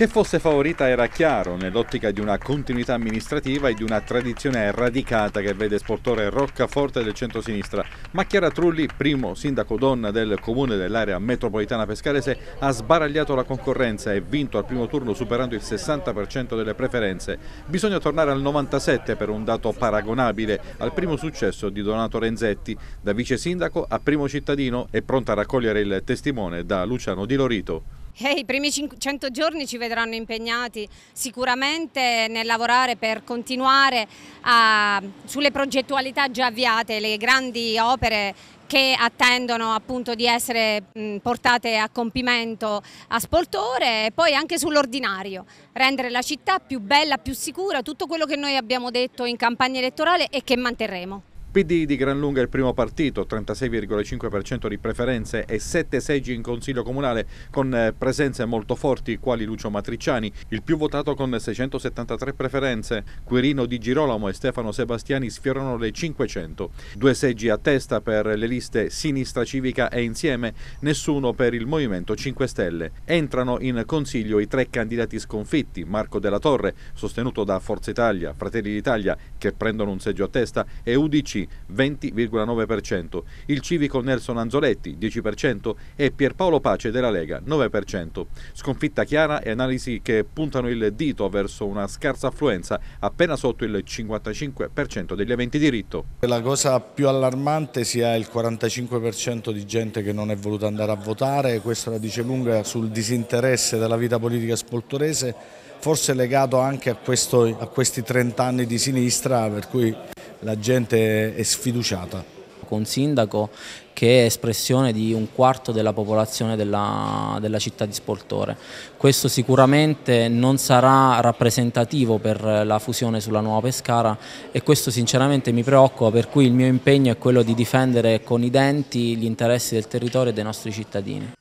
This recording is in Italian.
Che fosse favorita era chiaro, nell'ottica di una continuità amministrativa e di una tradizione radicata che vede sportore roccaforte del centro-sinistra, ma Chiara Trulli, primo sindaco donna del comune dell'area metropolitana pescarese, ha sbaragliato la concorrenza e vinto al primo turno superando il 60% delle preferenze. Bisogna tornare al 97 per un dato paragonabile al primo successo di Donato Renzetti, da vice sindaco a primo cittadino e pronta a raccogliere il testimone da Luciano Di Lorito. Eh, I primi 100 giorni ci vedranno impegnati sicuramente nel lavorare per continuare a, sulle progettualità già avviate, le grandi opere che attendono appunto di essere portate a compimento a Spoltore e poi anche sull'ordinario, rendere la città più bella, più sicura, tutto quello che noi abbiamo detto in campagna elettorale e che manterremo. PD di gran lunga il primo partito, 36,5% di preferenze e 7 seggi in consiglio comunale con eh, presenze molto forti quali Lucio Matriciani, il più votato con 673 preferenze, Quirino Di Girolamo e Stefano Sebastiani sfiorano le 500. Due seggi a testa per le liste Sinistra Civica e Insieme, nessuno per il Movimento 5 Stelle. Entrano in consiglio i tre candidati sconfitti, Marco Della Torre, sostenuto da Forza Italia, Fratelli d'Italia, che prendono un seggio a testa, e UDC Ricci 20,9%, il civico Nelson Anzoletti 10% e Pierpaolo Pace della Lega 9%. Sconfitta chiara e analisi che puntano il dito verso una scarsa affluenza appena sotto il 55% degli eventi diritto. La cosa più allarmante sia il 45% di gente che non è voluta andare a votare, questo la dice lunga sul disinteresse della vita politica spoltorese forse legato anche a, questo, a questi 30 anni di sinistra per cui la gente è sfiduciata. Con sindaco che è espressione di un quarto della popolazione della, della città di Spoltore. Questo sicuramente non sarà rappresentativo per la fusione sulla nuova Pescara e questo sinceramente mi preoccupa per cui il mio impegno è quello di difendere con i denti gli interessi del territorio e dei nostri cittadini.